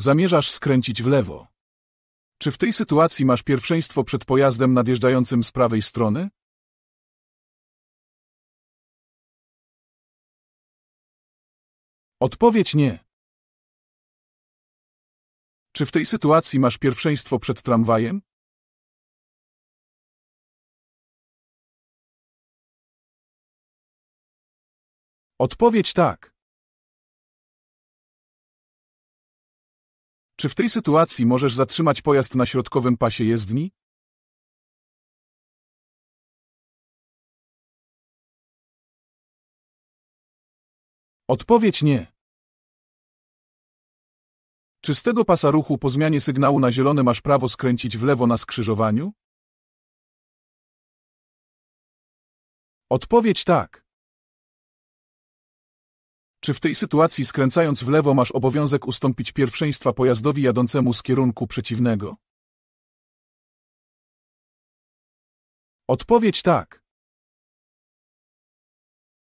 Zamierzasz skręcić w lewo. Czy w tej sytuacji masz pierwszeństwo przed pojazdem nadjeżdżającym z prawej strony? Odpowiedź nie. Czy w tej sytuacji masz pierwszeństwo przed tramwajem? Odpowiedź tak. Czy w tej sytuacji możesz zatrzymać pojazd na środkowym pasie jezdni? Odpowiedź nie. Czy z tego pasa ruchu po zmianie sygnału na zielony masz prawo skręcić w lewo na skrzyżowaniu? Odpowiedź tak. Czy w tej sytuacji skręcając w lewo masz obowiązek ustąpić pierwszeństwa pojazdowi jadącemu z kierunku przeciwnego? Odpowiedź tak.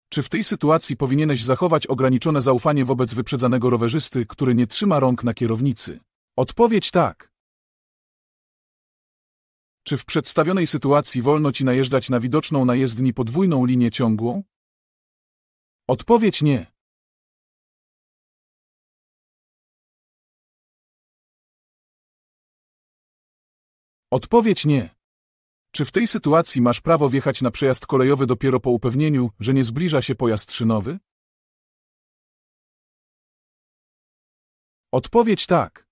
Czy w tej sytuacji powinieneś zachować ograniczone zaufanie wobec wyprzedzanego rowerzysty, który nie trzyma rąk na kierownicy? Odpowiedź tak. Czy w przedstawionej sytuacji wolno ci najeżdżać na widoczną na jezdni podwójną linię ciągłą? Odpowiedź nie. Odpowiedź nie. Czy w tej sytuacji masz prawo wjechać na przejazd kolejowy dopiero po upewnieniu, że nie zbliża się pojazd szynowy? Odpowiedź tak.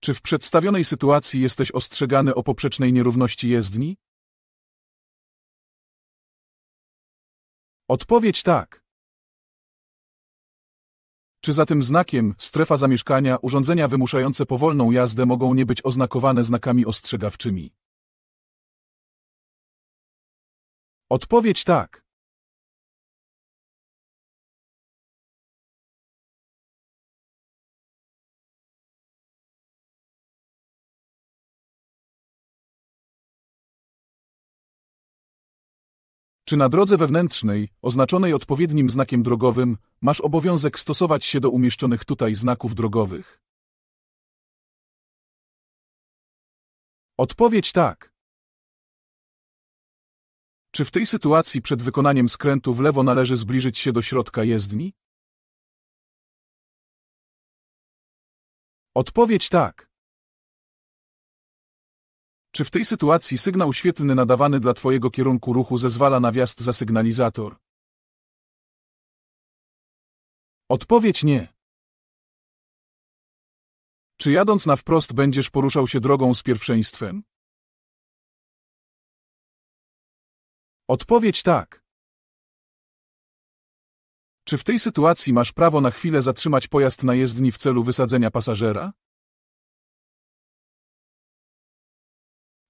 Czy w przedstawionej sytuacji jesteś ostrzegany o poprzecznej nierówności jezdni? Odpowiedź tak. Czy za tym znakiem, strefa zamieszkania, urządzenia wymuszające powolną jazdę mogą nie być oznakowane znakami ostrzegawczymi? Odpowiedź tak. Czy na drodze wewnętrznej, oznaczonej odpowiednim znakiem drogowym, masz obowiązek stosować się do umieszczonych tutaj znaków drogowych? Odpowiedź tak. Czy w tej sytuacji przed wykonaniem skrętu w lewo należy zbliżyć się do środka jezdni? Odpowiedź tak. Czy w tej sytuacji sygnał świetlny nadawany dla Twojego kierunku ruchu zezwala na wjazd za sygnalizator? Odpowiedź nie. Czy jadąc na wprost będziesz poruszał się drogą z pierwszeństwem? Odpowiedź tak. Czy w tej sytuacji masz prawo na chwilę zatrzymać pojazd na jezdni w celu wysadzenia pasażera?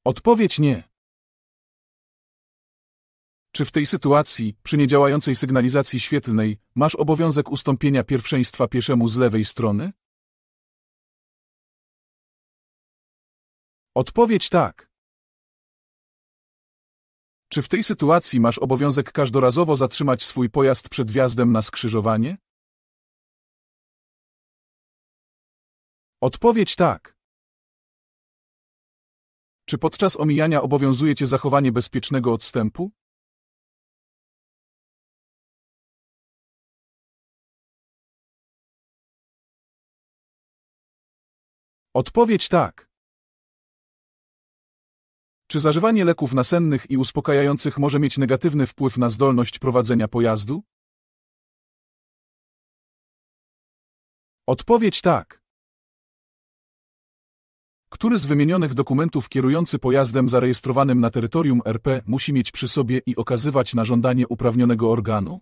Odpowiedź nie. Czy w tej sytuacji, przy niedziałającej sygnalizacji świetlnej, masz obowiązek ustąpienia pierwszeństwa pieszemu z lewej strony? Odpowiedź tak. Czy w tej sytuacji masz obowiązek każdorazowo zatrzymać swój pojazd przed wjazdem na skrzyżowanie? Odpowiedź tak. Czy podczas omijania obowiązuje Cię zachowanie bezpiecznego odstępu? Odpowiedź tak. Czy zażywanie leków nasennych i uspokajających może mieć negatywny wpływ na zdolność prowadzenia pojazdu? Odpowiedź tak. Który z wymienionych dokumentów kierujący pojazdem zarejestrowanym na terytorium RP musi mieć przy sobie i okazywać na żądanie uprawnionego organu?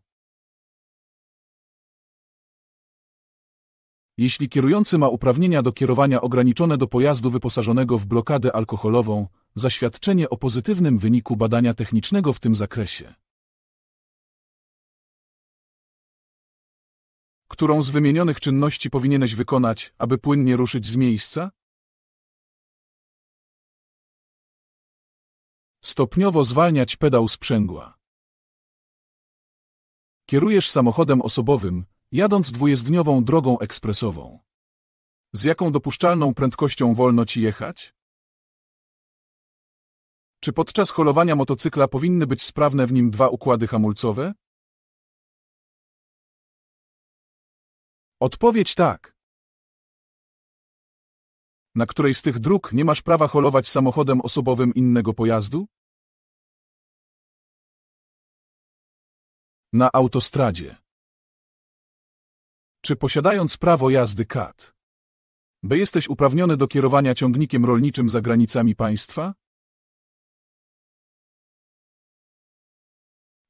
Jeśli kierujący ma uprawnienia do kierowania ograniczone do pojazdu wyposażonego w blokadę alkoholową, zaświadczenie o pozytywnym wyniku badania technicznego w tym zakresie. Którą z wymienionych czynności powinieneś wykonać, aby płynnie ruszyć z miejsca? Stopniowo zwalniać pedał sprzęgła. Kierujesz samochodem osobowym, jadąc dwujezdniową drogą ekspresową. Z jaką dopuszczalną prędkością wolno ci jechać? Czy podczas holowania motocykla powinny być sprawne w nim dwa układy hamulcowe? Odpowiedź tak na której z tych dróg nie masz prawa holować samochodem osobowym innego pojazdu? Na autostradzie. Czy posiadając prawo jazdy CAT, by jesteś uprawniony do kierowania ciągnikiem rolniczym za granicami państwa?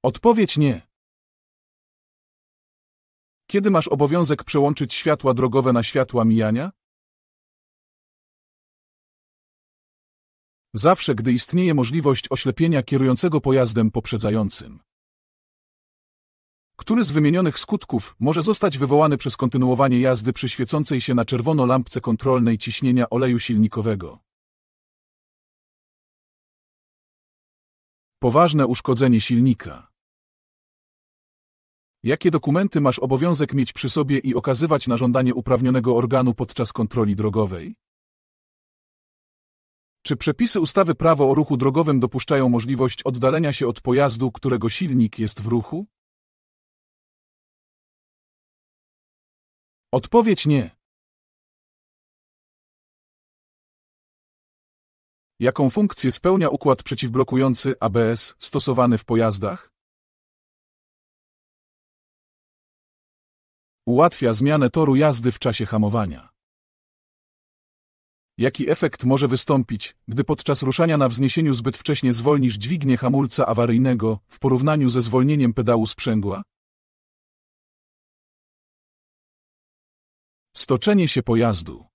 Odpowiedź nie. Kiedy masz obowiązek przełączyć światła drogowe na światła mijania? Zawsze, gdy istnieje możliwość oślepienia kierującego pojazdem poprzedzającym. Który z wymienionych skutków może zostać wywołany przez kontynuowanie jazdy przy świecącej się na czerwono lampce kontrolnej ciśnienia oleju silnikowego? Poważne uszkodzenie silnika. Jakie dokumenty masz obowiązek mieć przy sobie i okazywać na żądanie uprawnionego organu podczas kontroli drogowej? Czy przepisy ustawy Prawo o ruchu drogowym dopuszczają możliwość oddalenia się od pojazdu, którego silnik jest w ruchu? Odpowiedź nie. Jaką funkcję spełnia układ przeciwblokujący ABS stosowany w pojazdach? Ułatwia zmianę toru jazdy w czasie hamowania. Jaki efekt może wystąpić, gdy podczas ruszania na wzniesieniu zbyt wcześnie zwolnisz dźwignię hamulca awaryjnego w porównaniu ze zwolnieniem pedału sprzęgła? Stoczenie się pojazdu